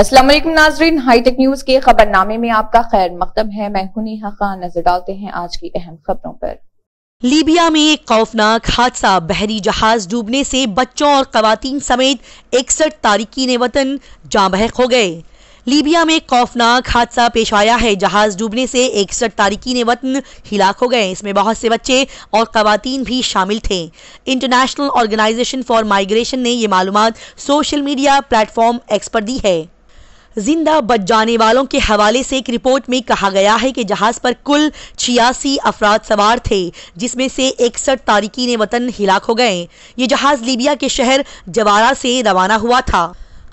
असलम नाजरीन hi tech news के खबरनामे में आपका खैर मकदम है मैं हूं हका नजर डालते हैं आज की अहम खबरों पर लीबिया में एक खौफनाक हादसा बहरी जहाज डूबने से बच्चों और खातन समेत इकसठ तारकिन वतन जाँ बहक हो गए लीबिया में खौफनाक हादसा पेश आया है जहाज डूबने से इकसठ तारकिन वतन हिलाक हो गए इसमें बहुत से बच्चे और खातन भी शामिल थे इंटरनेशनल ऑर्गेनाइजेशन फॉर माइग्रेशन ने ये मालूम सोशल मीडिया प्लेटफॉर्म एक्स पर दी है जिंदा बच जाने वालों के हवाले से एक रिपोर्ट में कहा गया है कि जहाज पर कुल छियासी अफराद सवार थे जिसमें से इकसठ तारकिन वतन हिलाक हो गए ये जहाज लीबिया के शहर जवारा से रवाना हुआ था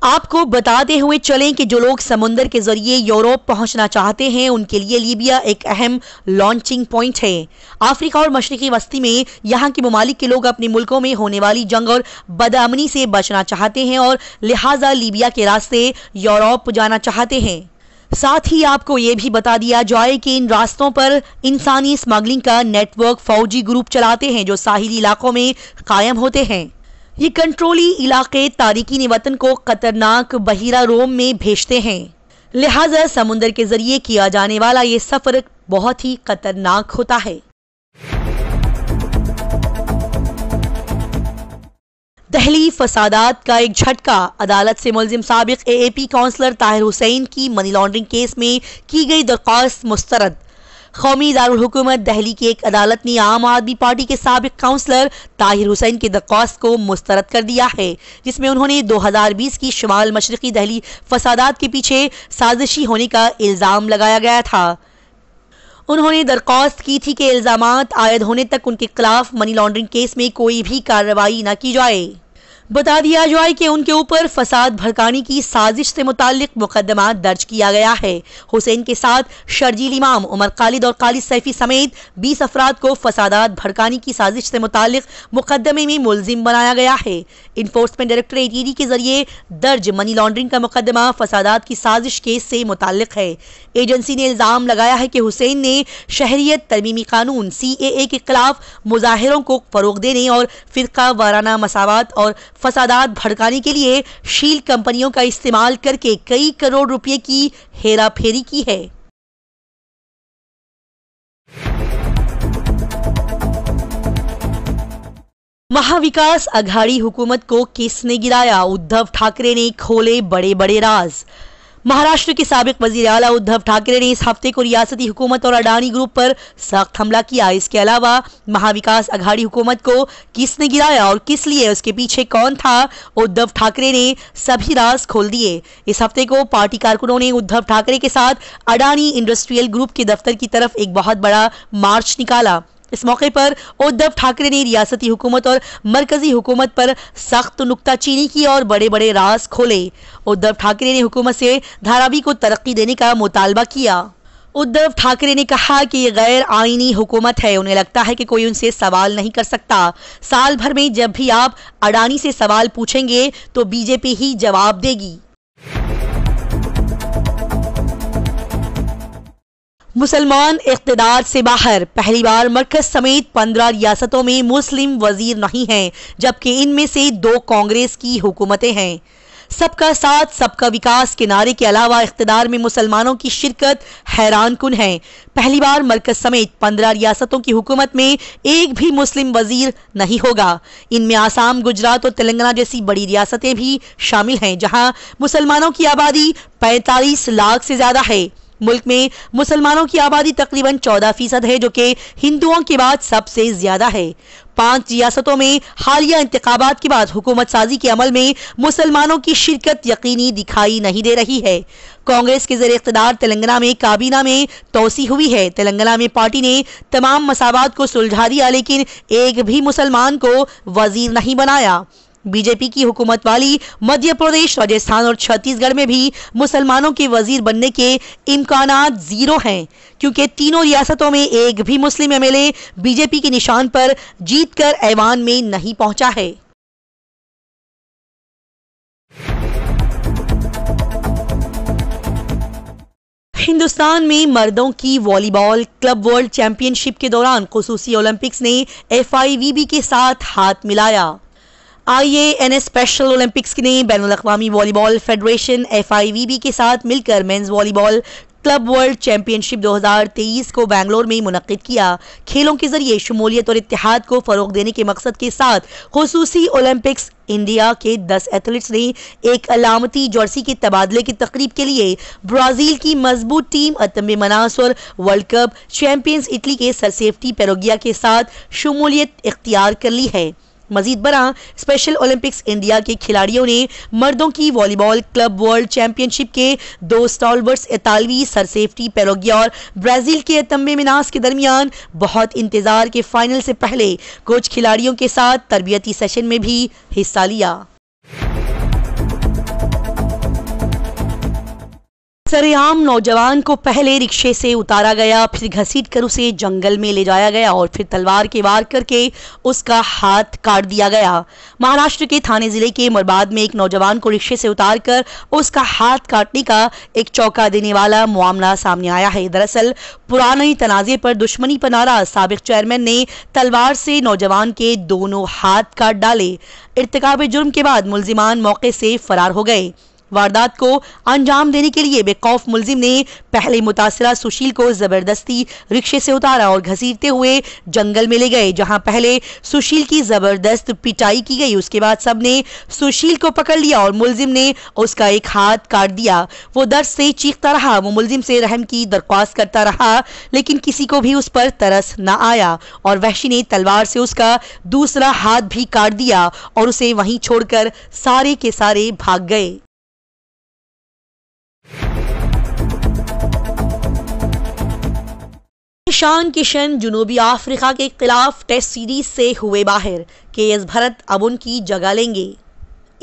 आपको बताते हुए चलें कि जो लोग समुद्र के जरिए यूरोप पहुंचना चाहते हैं उनके लिए लीबिया एक अहम लॉन्चिंग पॉइंट है अफ्रीका और मशरकी वस्ती में यहाँ के ममालिक के लोग अपने मुल्कों में होने वाली जंग और बदअमनी से बचना चाहते हैं और लिहाजा लीबिया के रास्ते यूरोप जाना चाहते हैं साथ ही आपको ये भी बता दिया जाए कि इन रास्तों पर इंसानी स्मगलिंग का नेटवर्क फौजी ग्रुप चलाते हैं जो साहिली इलाकों में कायम होते हैं ये कंट्रोली इलाके तारीकी वतन को खतरनाक बहिरा रोम में भेजते हैं लिहाजा समुंदर के जरिए किया जाने वाला ये सफर बहुत ही खतरनाक होता है दहली फसादात का एक झटका अदालत से मुलजिम सबक ए ए पी काउंसलर ताहिर हुसैन की मनी लॉन्ड्रिंग केस में की गई दरख्वास्त मुस्तरद कौमी दारकूमत दहली की एक अदालत ने आम आदमी पार्टी के सबक काउंसलर ताहिर हुसैन की दरख्वास्त को मुस्तरद कर दिया है जिसमें उन्होंने दो हज़ार बीस की शुमाल मशरकी दहली फसाद के पीछे साजिशी होने का इल्ज़ाम लगाया गया था उन्होंने दरख्वास्त की थी कि इल्ज़ाम आयद होने तक उनके खिलाफ मनी लॉन्ड्रिंग केस में कोई भी कार्रवाई न की जाए बता दिया जाए कि उनके ऊपर फसाद भड़काने की साजिश से मुतालिक मुकदमा दर्ज किया गया है हुसैन के साथ शर्जील इमाम उमर खालिद और खालिद सैफी समेत 20 अफराद को फसादात भड़काने की साजिश से मुतालिक मुकदमे में मुलजिम बनाया गया है इन्फोर्समेंट डायरेक्टोरेट ईडी के जरिए दर्ज मनी लॉन्ड्रिंग का मुकदमा फसादात की साजिश केस से मुतालिक है एजेंसी ने इल्ज़ाम लगाया है कि हुसैन ने शहरीत तरमीमी कानून सी ए के खिलाफ मुजाहिरों को फ़रोग देने और फ़िरका वाराना मसावत और फसादात भड़काने के लिए शील कंपनियों का इस्तेमाल करके कई करोड़ रुपए की हेरा फेरी की है महाविकास अघाड़ी हुकूमत को किसने गिराया उद्धव ठाकरे ने खोले बड़े बड़े राज महाराष्ट्र के सबक वजीर अला उद्धव ठाकरे ने इस हफ्ते को रियासती हुकूमत और अडानी ग्रुप पर सख्त हमला किया इसके अलावा महाविकास अघाड़ी हुकूमत को किसने गिराया और किस लिए उसके पीछे कौन था उद्धव ठाकरे ने सभी राज खोल दिए इस हफ्ते को पार्टी कारकुनों ने उद्धव ठाकरे के साथ अडानी इंडस्ट्रियल ग्रुप के दफ्तर की तरफ एक बहुत बड़ा मार्च निकाला इस मौके पर उद्धव ठाकरे ने रियासती हुकूमत और मरकजी हुकूमत पर सख्त नुकताचीनी की और बड़े बड़े राज खोले उद्धव ठाकरे ने हुकूमत से धारावी को तरक्की देने का मुतालबा किया उद्धव ठाकरे ने कहा कि ये गैर आइनी हुकूमत है उन्हें लगता है कि कोई उनसे सवाल नहीं कर सकता साल भर में जब भी आप अडानी से सवाल पूछेंगे तो बीजेपी ही जवाब देगी मुसलमान इकतदार से बाहर पहली बार मरकज समेत पंद्रह रियासतों में मुस्लिम वजीर नहीं हैं जबकि इनमें से दो कांग्रेस की हुकूमतें हैं सबका साथ सबका विकास के नारे के अलावा इकतदार में मुसलमानों की शिरकत हैरान कन है पहली बार मरकज समेत पंद्रह रियासतों की हुकूमत में एक भी मुस्लिम वजीर नहीं होगा इनमें आसाम गुजरात और तेलंगाना जैसी बड़ी रियासतें भी शामिल हैं जहां मुसलमानों की आबादी पैंतालीस लाख से ज़्यादा है मुल्क में मुसलमानों की आबादी तकरीबन 14 फीसद है जो कि हिंदुओं के बाद सबसे ज्यादा है पांच रियासतों में हालिया इंतबात के बाद हुकूमत साजी के अमल में मुसलमानों की शिरकत यकीनी दिखाई नहीं दे रही है कांग्रेस के जर इकतदार तेलंगाना में काबीना में तोसी हुई है तेलंगाना में पार्टी ने तमाम मसावत को सुलझा दिया लेकिन एक भी मुसलमान को वजीर नहीं बनाया बीजेपी की हुकूमत वाली मध्य प्रदेश राजस्थान और छत्तीसगढ़ में भी मुसलमानों के वजीर बनने के इम्कान जीरो हैं क्योंकि तीनों रियासतों में एक भी मुस्लिम एमएलए बीजेपी के निशान पर जीतकर ऐवान में नहीं पहुंचा है हिंदुस्तान में मर्दों की वॉलीबॉल क्लब वर्ल्ड चैंपियनशिप के दौरान खसूसी ओलंपिक्स ने एफ के साथ हाथ मिलाया I A N S special olympics ने बैन अवी volleyball federation F I V B के साथ मिलकर men's volleyball club world championship 2023 को बैंगलोर में मुनद किया खेलों के जरिए शमूलियत और इतिहाद को फ़रोग देने के मकसद के साथ खसूसी ओलंपिक्स इंडिया के 10 एथलीट्स ने एक अलामती जर्सी के तबादले की तकरीब के लिए ब्राज़ील की मजबूत टीम अतम्बे मनासर और वर्ल्ड कप चैंपियंस इटली के सरसेफ्टी पेरोगिया के साथ शमूलियत इख्तियार कर ली है मजीद बरा स्पेशल ओलंपिक्स इंडिया के खिलाड़ियों ने मर्दों की वॉलीबॉल क्लब वर्ल्ड चैंपियनशिप के दो स्टॉलवर्स इतालवी सेफ्टी पेरोगिया और ब्राजील के तम्बे मिनास के दरमियान बहुत इंतजार के फाइनल से पहले कुछ खिलाड़ियों के साथ तरबियती सेशन में भी हिस्सा लिया सरेआम नौजवान को पहले रिक्शे से उतारा गया फिर घसीट कर उसे जंगल में ले जाया गया और फिर तलवार के वार करके उसका हाथ काट दिया गया महाराष्ट्र के थाने जिले के मरबाद में एक नौजवान को रिक्शे से उतार कर उसका हाथ काटने का एक चौका देने वाला मामला सामने आया है दरअसल पुराने तनाजे पर दुश्मनी पर नाराज सबक चेयरमैन ने तलवार से नौजवान के दोनों हाथ काट डाले इरतकाब जुर्म के बाद मुलजिमान मौके से फरार हो गए वारदात को अंजाम देने के लिए बेकौफ मुलजिम ने पहले मुतासरा सुशील को जबरदस्ती रिक्शे से उतारा और घसीटते हुए जंगल में ले गए जहां पहले सुशील की जबरदस्त पिटाई की गई उसके बाद सब ने सुशील को पकड़ लिया और मुलजिम ने उसका एक हाथ काट दिया वो दर्द से चीखता रहा वो मुलजिम से रहम की दरख्वास्त करता रहा लेकिन किसी को भी उस पर तरस न आया और वहशी ने तलवार से उसका दूसरा हाथ भी काट दिया और उसे वहीं छोड़कर सारे के सारे भाग गए ईशान किशन जुनूबी अफ्रीका के खिलाफ टेस्ट सीरीज से हुए बाहर के एस भरत अब उनकी जगह लेंगे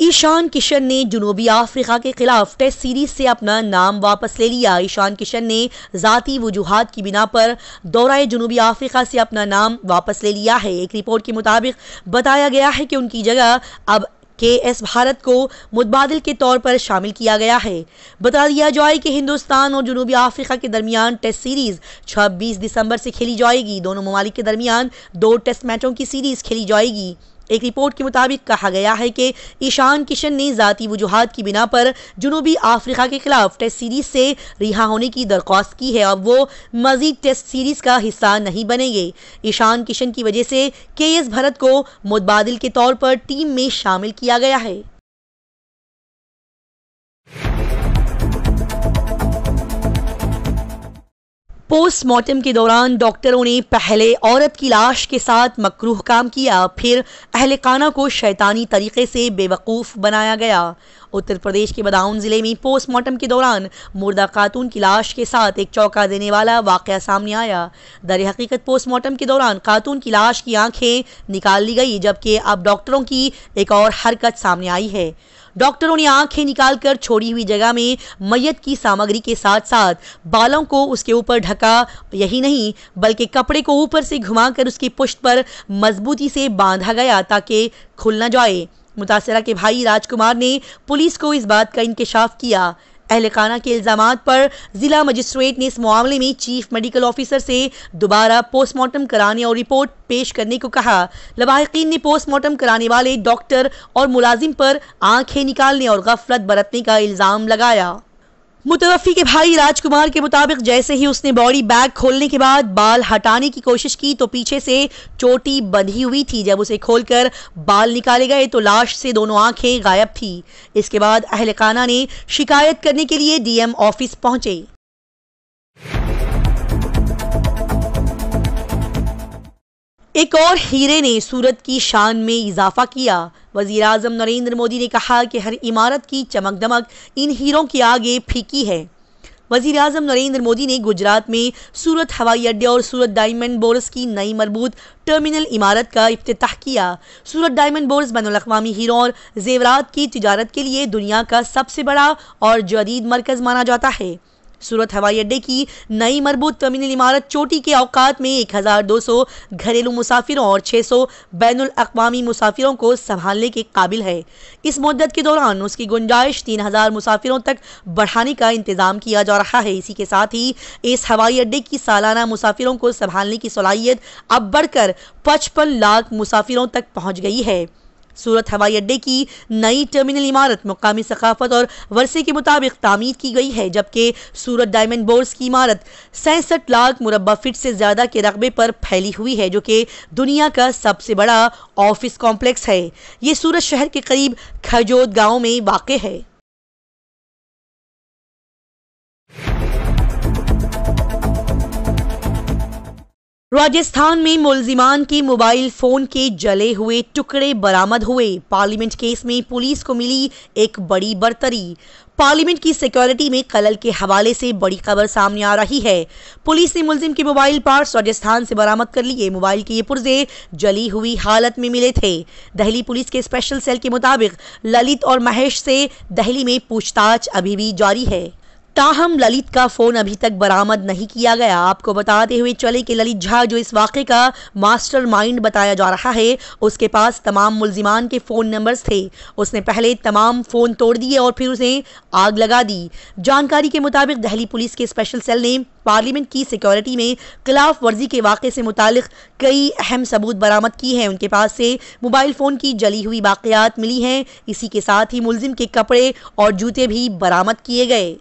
ईशान किशन ने जुनूबी अफ्रीका के खिलाफ टेस्ट सीरीज से अपना नाम वापस ले लिया ईशान किशन ने ज़ाती वजूहत की बिना पर दौरा जुनूबी अफ्रीका से अपना नाम वापस ले लिया है एक रिपोर्ट के मुताबिक बताया गया है कि उनकी जगह अब के एस भारत को मुतबादल के तौर पर शामिल किया गया है बता दिया जाए कि हिंदुस्तान और जनूबी अफ्रीका के दरमियान टेस्ट सीरीज 26 दिसंबर से खेली जाएगी दोनों ममालिक के दरमियान दो टेस्ट मैचों की सीरीज खेली जाएगी एक रिपोर्ट के मुताबिक कहा गया है कि ईशान किशन ने ज़ाती वजूहत की बिना पर जनूबी अफ्रीका के खिलाफ टेस्ट सीरीज से रिहा होने की दरख्वास्त की है अब वो मजीद टेस्ट सीरीज का हिस्सा नहीं बनेंगे ईशान किशन की वजह से के एस भरत को मुतबादल के तौर पर टीम में शामिल किया गया है पोस्टमार्टम के दौरान डॉक्टरों ने पहले औरत की लाश के साथ मकरूह काम किया फिर अहलकाना को शैतानी तरीके से बेवकूफ़ बनाया गया उत्तर प्रदेश के बदाउन ज़िले में पोस्टमार्टम के दौरान मुर्दा खातून की लाश के साथ एक चौका देने वाला वाक़ सामने आया दर हकीकत पोस्टमार्टम के दौरान खातून की लाश की आंखें निकाल ली गई जबकि अब डॉक्टरों की एक और हरकत सामने आई है डॉक्टरों ने आंखें निकालकर छोड़ी हुई जगह में मैयत की सामग्री के साथ साथ बालों को उसके ऊपर ढका यही नहीं बल्कि कपड़े को ऊपर से घुमाकर उसकी पुष्ट पर मजबूती से बांधा गया ताकि खुल न जाए मुतासरा के भाई राजकुमार ने पुलिस को इस बात का इंकशाफ किया अहलकाना के इल्ज़ाम पर ज़िला मजिस्ट्रेट ने इस मामले में चीफ मेडिकल ऑफिसर से दोबारा पोस्टमार्टम कराने और रिपोर्ट पेश करने को कहा लवाहकिन ने पोस्टमार्टम कराने वाले डॉक्टर और मुलाजिम पर आंखें निकालने और गफलत बरतने का इल्ज़ाम लगाया मुतवफी के भाई राजकुमार के मुताबिक जैसे ही उसने बॉडी बैग खोलने के बाद बाल हटाने की कोशिश की तो पीछे से चोटी बंधी हुई थी जब उसे खोलकर बाल निकाले गए तो लाश से दोनों आंखें गायब थी इसके बाद अहलकाना ने शिकायत करने के लिए डीएम ऑफिस पहुंचे एक और हीरे ने सूरत की शान में इजाफा किया वजीर अजम नरेंद्र मोदी ने कहा कि हर इमारत की चमक दमक इन हीरों के आगे फीकी है वजीर अजम नरेंद्र मोदी ने गुजरात में सूरत हवाई अड्डे और सूरत डायमंड बोर्स की नई मरबूत टर्मिनल इमारत का अफ्ताह किया सूरत डायमंड बोर्स बैन अवी हीरों और जेवरात की तजारत के लिए दुनिया का सबसे बड़ा और जदीद मरकज़ माना जाता है सूरत हवाई अड्डे की नई मरबूत टर्मिनल इमारत चोटी के औकात में 1,200 घरेलू मुसाफिरों और 600 सौ बैन अवी मुसाफिरों को संभालने के काबिल है इस मदत के दौरान उसकी गुंजाइश 3,000 मुसाफिरों तक बढ़ाने का इंतजाम किया जा रहा है इसी के साथ ही इस हवाई अड्डे की सालाना मुसाफिरों को संभालने की सलाहियत अब बढ़कर पचपन लाख मुसाफिरों तक पहुँच गई है सूरत हवाई अड्डे की नई टर्मिनल इमारत मुकामी सकाफत और वर्से के मुताबिक तामीर की गई है जबकि सूरत डायमंड बोर्स की इमारत सैंसठ लाख मुरबा फिट से ज़्यादा के रकबे पर फैली हुई है जो कि दुनिया का सबसे बड़ा ऑफिस कॉम्प्लेक्स है ये सूरत शहर के करीब खजोद गाँव में वाक़ है राजस्थान में मुलजिमान के मोबाइल फोन के जले हुए टुकड़े बरामद हुए पार्लियामेंट केस में पुलिस को मिली एक बड़ी बर्तरी पार्लियामेंट की सिक्योरिटी में कलल के हवाले से बड़ी खबर सामने आ रही है पुलिस ने मुलजिम के मोबाइल पार्ट्स राजस्थान से बरामद कर लिए मोबाइल के ये पुर्जे जली हुई हालत में मिले थे दहली पुलिस के स्पेशल सेल के मुताबिक ललित और महेश से दहली में पूछताछ अभी भी जारी है ताहम ललित का फोन अभी तक बरामद नहीं किया गया आपको बताते हुए चले कि ललित झा जो इस वाक़े का मास्टरमाइंड बताया जा रहा है उसके पास तमाम मुलजिमान के फ़ोन नंबर्स थे उसने पहले तमाम फ़ोन तोड़ दिए और फिर उसे आग लगा दी जानकारी के मुताबिक दहली पुलिस के स्पेशल सेल ने पार्लियामेंट की सिक्योरिटी में खिलाफ वर्जी के वाक़े से मुतक कई अहम सबूत बरामद किए हैं उनके पास से मोबाइल फ़ोन की जली हुई बाक़ियात मिली हैं इसी के साथ ही मुलजिम के कपड़े और जूते भी बरामद किए गए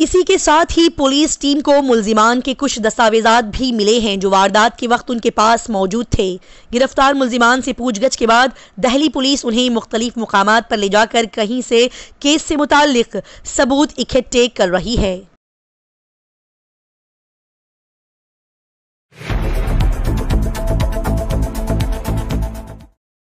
इसी के साथ ही पुलिस टीम को मुलजिमान के कुछ दस्तावेजात भी मिले हैं जो वारदात के वक्त उनके पास मौजूद थे गिरफ्तार मुलजिमान से पूछगछ के बाद दहली पुलिस उन्हें मुख्तलिफ मकाम पर ले जाकर कहीं से केस से मुतक सबूत इकट्ठे कर रही है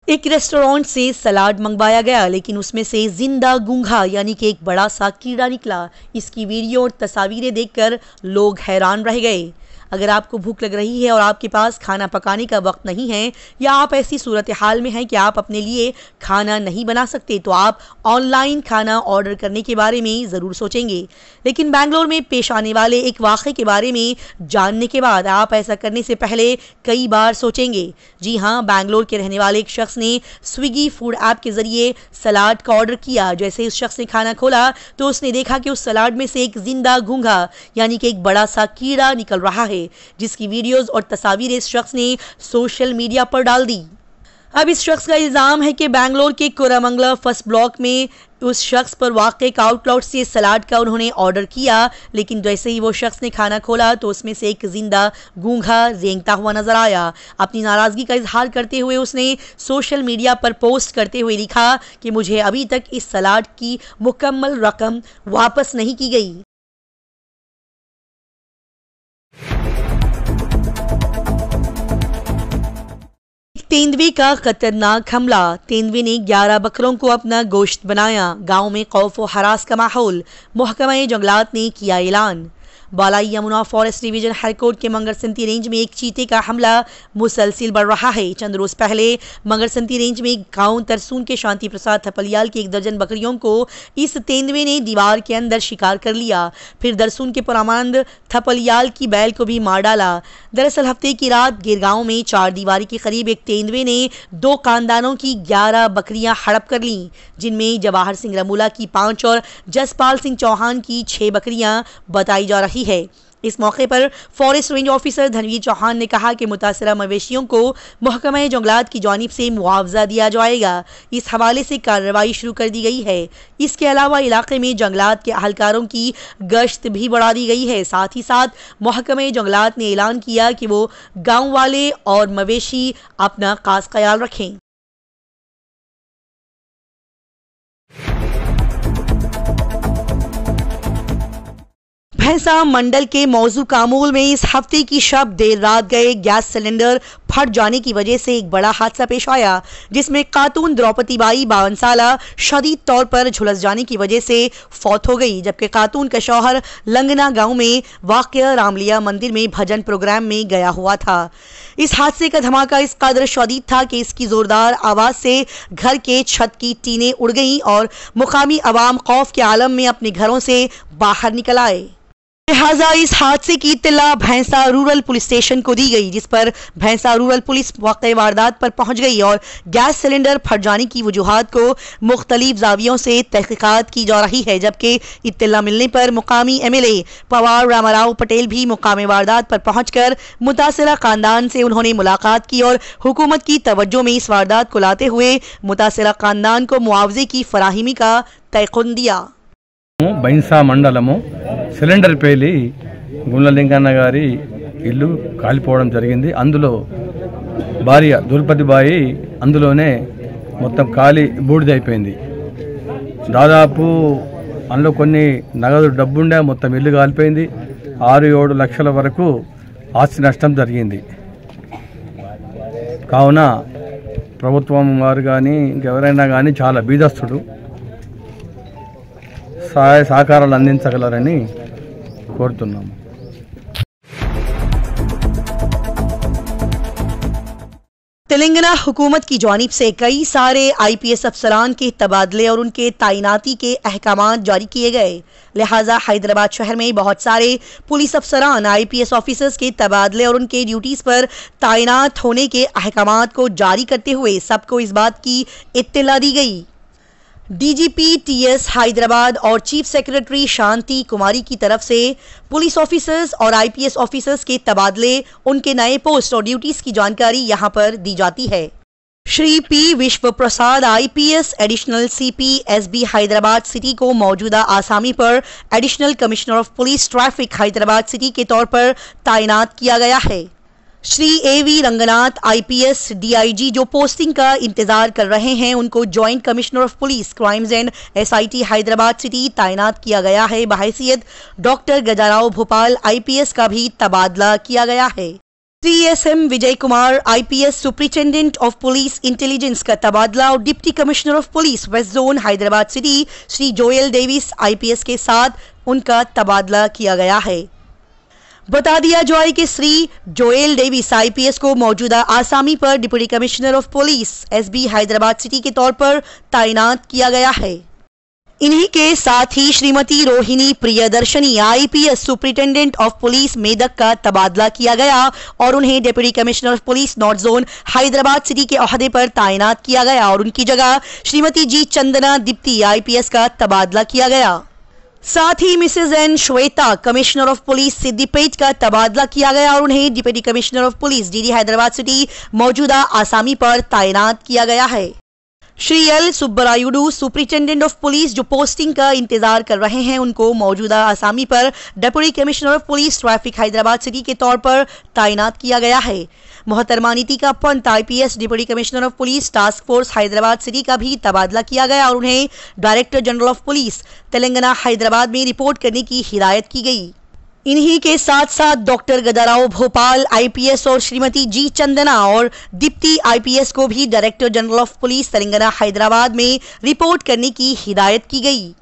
एक रेस्टोरेंट से सलाद मंगवाया गया लेकिन उसमें से जिंदा गूंगा यानी कि एक बड़ा सा कीड़ा निकला इसकी वीडियो और तस्वीरें देखकर लोग हैरान रह गए अगर आपको भूख लग रही है और आपके पास खाना पकाने का वक्त नहीं है या आप ऐसी सूरत हाल में हैं कि आप अपने लिए खाना नहीं बना सकते तो आप ऑनलाइन खाना ऑर्डर करने के बारे में ज़रूर सोचेंगे लेकिन बैंगलोर में पेश आने वाले एक वाक़े के बारे में जानने के बाद आप ऐसा करने से पहले कई बार सोचेंगे जी हाँ बैंगलोर के रहने वाले एक शख्स ने स्विगी फूड ऐप के ज़रिए सलाद का ऑर्डर किया जैसे इस शख्स ने खाना खोला तो उसने देखा कि उस सलाद में से एक जिंदा घूंघा यानी कि एक बड़ा सा कीड़ा निकल रहा है है जिसकी वीडियोस और तस्वीर इस शख्स ने सोशल मीडिया पर डाल दी अब इस शख्स का इल्ज़ाम है कि बैंगलोर के कोरामंगला फर्स्ट ब्लॉक में उस शख्स पर वाक़ एक से सलाद का उन्होंने ऑर्डर किया लेकिन जैसे ही वो शख्स ने खाना खोला तो उसमें से एक जिंदा गूंगा रेंगता हुआ नजर आया अपनी नाराज़गी का इजहार करते हुए उसने सोशल मीडिया पर पोस्ट करते हुए लिखा कि मुझे अभी तक इस सलाद की मुकम्मल रकम वापस नहीं की गई तेंदुए का खतरनाक हमला तेंदुए ने 11 बकरों को अपना गोश्त बनाया गांव में खौफ व हरास का माहौल महकमा जंगलात ने किया ऐलान बालाई यमुना फॉरेस्ट डिवीजन हाईकोर्ट के मंगरसंती रेंज में एक चीते का हमला मुसलसिल बढ़ रहा है चंद रोज पहले मंगरसंती रेंज में गांव तरसून के शांति प्रसाद थपलियाल की एक दर्जन बकरियों को इस तेंदुए ने दीवार के अंदर शिकार कर लिया फिर दरसून के पुरामानंद थपलियाल की बैल को भी मार डाला दरअसल हफ्ते की रात गिरगांव में चार दीवार के करीब एक तेंदुए ने दो खानदानों की ग्यारह बकरियां हड़प कर लीं जिनमें जवाहर सिंह रमूला की पांच और जसपाल सिंह चौहान की छह बकरियां बताई जा रही रही है इस मौके पर forest range officer Dhanveer Chauhan ने कहा कि मुतासर मवेशियों को महकमे जंगलात की जानब से मुआवजा दिया जाएगा इस हवाले से कार्रवाई शुरू कर दी गई है इसके अलावा इलाके में जंगलात के अहलकारों की गश्त भी बढ़ा दी गई है साथ ही साथ महकमे जंगलात ने ऐलान किया कि वो गाँव वाले और मवेशी अपना खास ख्याल रखें भैंसा मंडल के मौजू कामूल में इस हफ्ते की शब देर रात गए गैस सिलेंडर फट जाने की वजह से एक बड़ा हादसा पेश आया जिसमें खातून द्रौपदी बाई बावन शदीद तौर पर झुलस जाने की वजह से फौत हो गई जबकि खातून का शौहर लंगना गांव में वाक्य रामलिया मंदिर में भजन प्रोग्राम में गया हुआ था इस हादसे का धमाका इस कदर शदीद था कि इसकी ज़ोरदार आवाज़ से घर के छत की टीनें उड़ गईं और मुकामी आवाम खौफ के आलम में अपने घरों से बाहर निकल आए लिहाजा इस हादसे की इतला भैंसा रूरल पुलिस स्टेशन को दी गई जिस पर भैंसा रूरल पुलिस वाक़ वारदात पर पहुंच गई और गैस सिलेंडर फट जाने की वजूहत को मुख्तलिफ जावियों से तहकीकत की जा रही है जबकि इतला मिलने पर मुकामी M L A Pawar Ramarao Patel भी मुकाम वारदात पर पहुँच कर मुतासर खानदान से उन्होंने मुलाकात की और हुकूमत की तवज्जो में इस वारदात को लाते हुए मुतासर खानदान को मुआवजे की फराहमी का तयकुन दिया బైన్సా మండలము సిలిండర్ పేలి గుండలింగన్న గారి ఇల్లు కాలిపోవడం జరిగింది అందులో భార్య బాయి అందులోనే మొత్తం కాలి బూడిదైపోయింది దాదాపు అందులో కొన్ని నగదు డబ్బుండే మొత్తం ఇల్లు కాలిపోయింది ఆరు ఏడు లక్షల వరకు ఆస్తి నష్టం జరిగింది కావున ప్రభుత్వం వారు కానీ ఇంకెవరైనా కానీ చాలా బీదస్తుడు सहाय सहकार अगर को तेलंगाना हुकूमत की जानब से कई सारे आई पी एस अफसरान के तबादले और उनके तैनाती के अहकाम जारी किए गए लिहाजा हैदराबाद शहर में बहुत सारे पुलिस अफसरान आई पी एस ऑफिसर्स के तबादले और उनके ड्यूटीज़ पर तैनात होने के अहकाम को जारी करते हुए सबको इस बात की इत्तला दी गई डीजीपी टीएस हैदराबाद और चीफ सेक्रेटरी शांति कुमारी की तरफ से पुलिस ऑफिसर्स और आईपीएस ऑफिसर्स के तबादले उनके नए पोस्ट और ड्यूटीज की जानकारी यहां पर दी जाती है Shri P Vishwa Prasad IPS additional CP SB Hyderabad city को मौजूदा आसामी पर additional commissioner of police traffic Hyderabad city के तौर पर तैनात किया गया है Shri A V Ranganath IPS DIG जो पोस्टिंग का इंतजार कर रहे हैं उनको joint commissioner of police crimes and SIT Hyderabad city तैनात किया गया है बहसीत डॉक्टर गजाराव भोपाल आईपीएस का भी तबादला किया गया है CSM Vijay Kumar IPS superintendent of police intelligence का तबादला और deputy commissioner of police west zone Hyderabad city Shri Joel Davis IPS के साथ उनका तबादला किया गया है बता दिया जाए कि श्री जोएल डेविस आईपीएस को मौजूदा आसामी पर deputy commissioner of police SB Hyderabad city के तौर पर तैनात किया गया है इन्हीं के साथ ही Shrimati Rohini Priyadarshini IPS superintendent of police Medak का तबादला किया गया और उन्हें deputy commissioner of police north zone Hyderabad city के अहदे पर तैनात किया गया और उनकी जगह श्रीमती जी चंदना दीप्ति आईपीएस का तबादला किया गया साथ ही Mrs N Shweta commissioner of police Siddipet का तबादला किया गया और उन्हें deputy commissioner of police DD Hyderabad city मौजूदा आसामी पर तैनात किया गया है Shri L Subbarayudu superintendent of police जो पोस्टिंग का इंतजार कर रहे हैं उनको मौजूदा आसामी पर deputy commissioner of police traffic Hyderabad city के तौर पर तैनात किया गया है मोहतरमा Nitika Pant IPS deputy commissioner of police task force Hyderabad city का भी तबादला किया गया और उन्हें director general of police Telangana Hyderabad में रिपोर्ट करने की हिदायत की गई इन्हीं के साथ साथ डॉक्टर गदाराव भोपाल आईपीएस और श्रीमती जी चंदना और दीप्ति आईपीएस को भी director general of police Telangana Hyderabad में रिपोर्ट करने की हिदायत की गई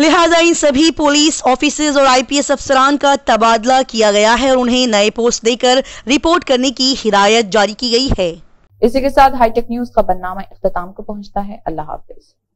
लिहाजा इन सभी पुलिस ऑफिसर्स और आईपीएस अफसरान का तबादला किया गया है और उन्हें नए पोस्ट देकर रिपोर्ट करने की हिदायत जारी की गई है इसी के साथ हाईटेक न्यूज का बननामा अख्ताम को पहुंचता है अल्लाह हाफिज